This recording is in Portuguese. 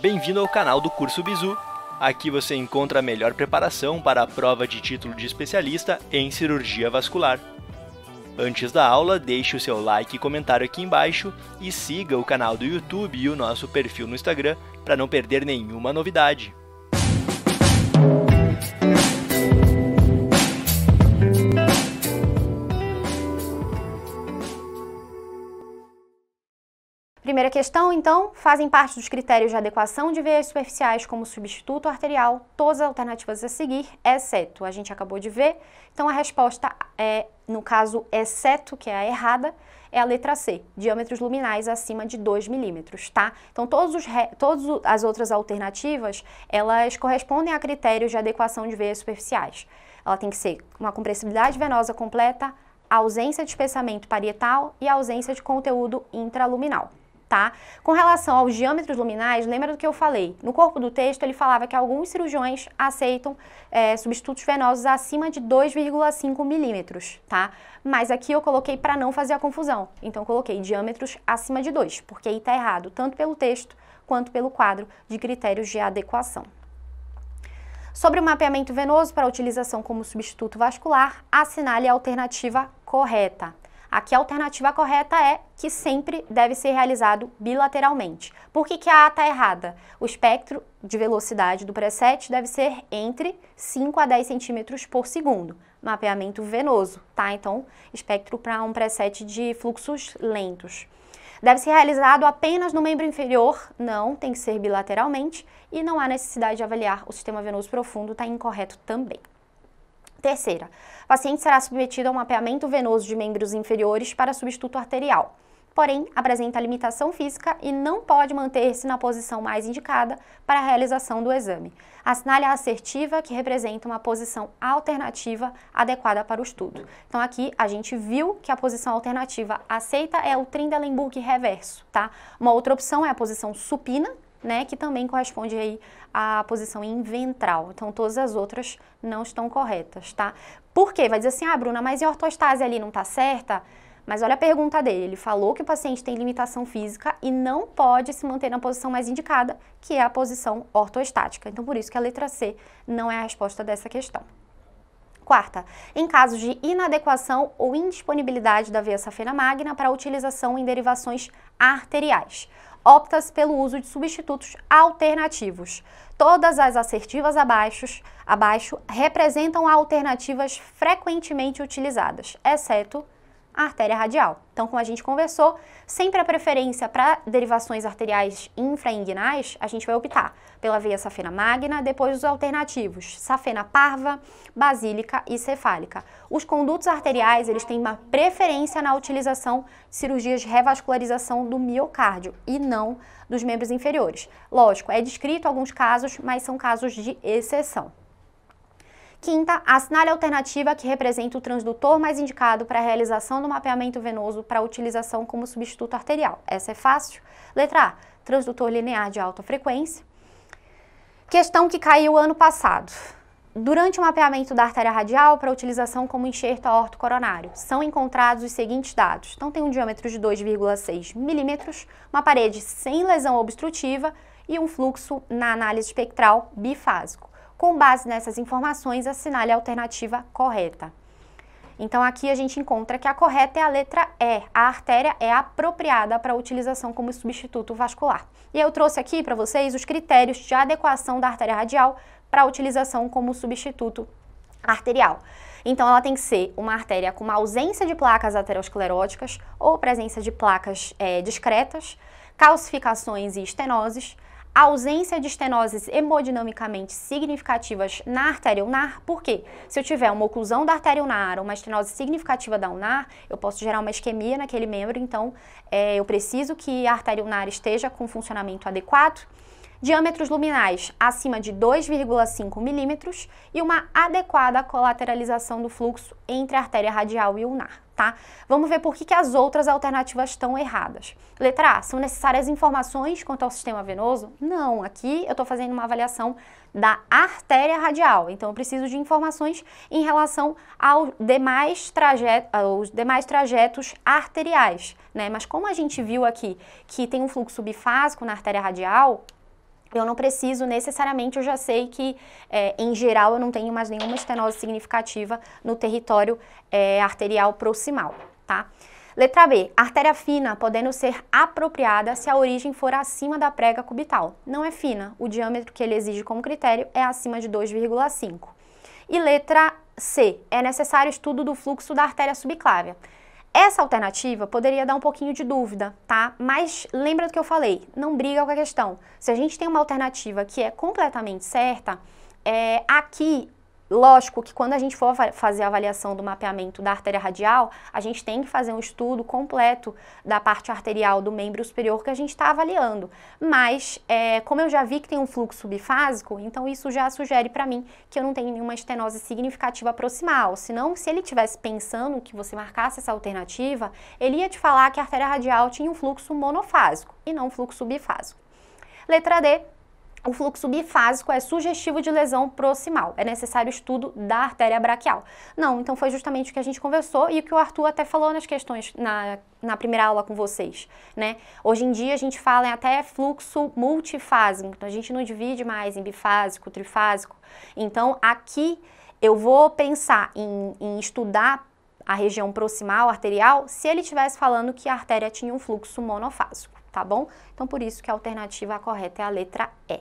Bem-vindo ao canal do Curso Bizu. Aqui você encontra a melhor preparação para a prova de título de especialista em cirurgia vascular. Antes da aula, deixe o seu like e comentário aqui embaixo e siga o canal do YouTube e o nosso perfil no Instagram para não perder nenhuma novidade. Primeira questão, então, fazem parte dos critérios de adequação de veias superficiais como substituto arterial todas as alternativas a seguir, exceto. A gente acabou de ver, então a resposta é, no caso, exceto, que é a errada, é a letra C, diâmetros luminais acima de 2 milímetros, tá? Então, todos os todas as outras alternativas, elas correspondem a critérios de adequação de veias superficiais. Ela tem que ser uma compressibilidade venosa completa, ausência de espessamento parietal e ausência de conteúdo intraluminal tá? Com relação aos diâmetros luminais, lembra do que eu falei? No corpo do texto, ele falava que alguns cirurgiões aceitam é, substitutos venosos acima de 2,5 milímetros, tá? Mas aqui eu coloquei para não fazer a confusão. Então, coloquei diâmetros acima de 2, porque aí tá errado, tanto pelo texto quanto pelo quadro de critérios de adequação. Sobre o mapeamento venoso para utilização como substituto vascular, assinale a alternativa correta, Aqui a alternativa correta é que sempre deve ser realizado bilateralmente. Por que, que a A está errada? O espectro de velocidade do preset deve ser entre 5 a 10 centímetros por segundo. Mapeamento venoso, tá? Então, espectro para um preset de fluxos lentos. Deve ser realizado apenas no membro inferior? Não, tem que ser bilateralmente. E não há necessidade de avaliar o sistema venoso profundo, está incorreto também. Terceira, o paciente será submetido a um mapeamento venoso de membros inferiores para substituto arterial. Porém, apresenta limitação física e não pode manter-se na posição mais indicada para a realização do exame. Assinale a assertiva, que representa uma posição alternativa adequada para o estudo. Então, aqui a gente viu que a posição alternativa aceita é o Trindelenburg reverso, tá? Uma outra opção é a posição supina, né, que também corresponde aí à posição em ventral. Então, todas as outras não estão corretas, tá? Por quê? Vai dizer assim, ah, Bruna, mas e a ortostase ali não está certa? Mas olha a pergunta dele, ele falou que o paciente tem limitação física e não pode se manter na posição mais indicada, que é a posição ortostática. Então, por isso que a letra C não é a resposta dessa questão. Quarta, em casos de inadequação ou indisponibilidade da veia safena magna para utilização em derivações arteriais optas pelo uso de substitutos alternativos. Todas as assertivas abaixo, abaixo representam alternativas frequentemente utilizadas, exceto artéria radial. Então, como a gente conversou, sempre a preferência para derivações arteriais infrainguinais, a gente vai optar pela veia safena magna, depois os alternativos, safena parva, basílica e cefálica. Os condutos arteriais, eles têm uma preferência na utilização de cirurgias de revascularização do miocárdio e não dos membros inferiores. Lógico, é descrito alguns casos, mas são casos de exceção. Quinta, assinale a alternativa que representa o transdutor mais indicado para a realização do mapeamento venoso para utilização como substituto arterial. Essa é fácil. Letra A, transdutor linear de alta frequência. Questão que caiu ano passado. Durante o mapeamento da artéria radial para utilização como enxerto aorto coronário, são encontrados os seguintes dados. Então tem um diâmetro de 2,6 milímetros, uma parede sem lesão obstrutiva e um fluxo na análise espectral bifásico. Com base nessas informações, assinale a alternativa correta. Então, aqui a gente encontra que a correta é a letra E. A artéria é apropriada para utilização como substituto vascular. E eu trouxe aqui para vocês os critérios de adequação da artéria radial para utilização como substituto arterial. Então, ela tem que ser uma artéria com uma ausência de placas ateroscleróticas ou presença de placas é, discretas, calcificações e estenoses, a ausência de estenoses hemodinamicamente significativas na artéria ulnar, por quê? Se eu tiver uma oclusão da artéria ulnar ou uma estenose significativa da ulnar, eu posso gerar uma isquemia naquele membro, então é, eu preciso que a artéria ulnar esteja com funcionamento adequado diâmetros luminais acima de 2,5 milímetros e uma adequada colateralização do fluxo entre a artéria radial e ulnar. Tá? Vamos ver por que, que as outras alternativas estão erradas. Letra A, são necessárias informações quanto ao sistema venoso? Não, aqui eu estou fazendo uma avaliação da artéria radial, então eu preciso de informações em relação aos demais, aos demais trajetos arteriais, né? Mas como a gente viu aqui que tem um fluxo bifásico na artéria radial, eu não preciso necessariamente, eu já sei que, é, em geral, eu não tenho mais nenhuma estenose significativa no território é, arterial proximal, tá? Letra B, artéria fina podendo ser apropriada se a origem for acima da prega cubital. Não é fina, o diâmetro que ele exige como critério é acima de 2,5. E letra C, é necessário estudo do fluxo da artéria subclávia. Essa alternativa poderia dar um pouquinho de dúvida, tá? Mas lembra do que eu falei, não briga com a questão. Se a gente tem uma alternativa que é completamente certa, é, aqui Lógico que quando a gente for fazer a avaliação do mapeamento da artéria radial, a gente tem que fazer um estudo completo da parte arterial do membro superior que a gente está avaliando. Mas, é, como eu já vi que tem um fluxo bifásico, então isso já sugere para mim que eu não tenho nenhuma estenose significativa proximal. Senão, se ele tivesse pensando que você marcasse essa alternativa, ele ia te falar que a artéria radial tinha um fluxo monofásico e não um fluxo bifásico. Letra D, o fluxo bifásico é sugestivo de lesão proximal. É necessário estudo da artéria braquial. Não, então foi justamente o que a gente conversou e o que o Arthur até falou nas questões na, na primeira aula com vocês, né? Hoje em dia a gente fala em até fluxo multifásico. Então a gente não divide mais em bifásico, trifásico. Então aqui eu vou pensar em, em estudar a região proximal arterial se ele estivesse falando que a artéria tinha um fluxo monofásico tá bom? Então por isso que a alternativa correta é a letra E.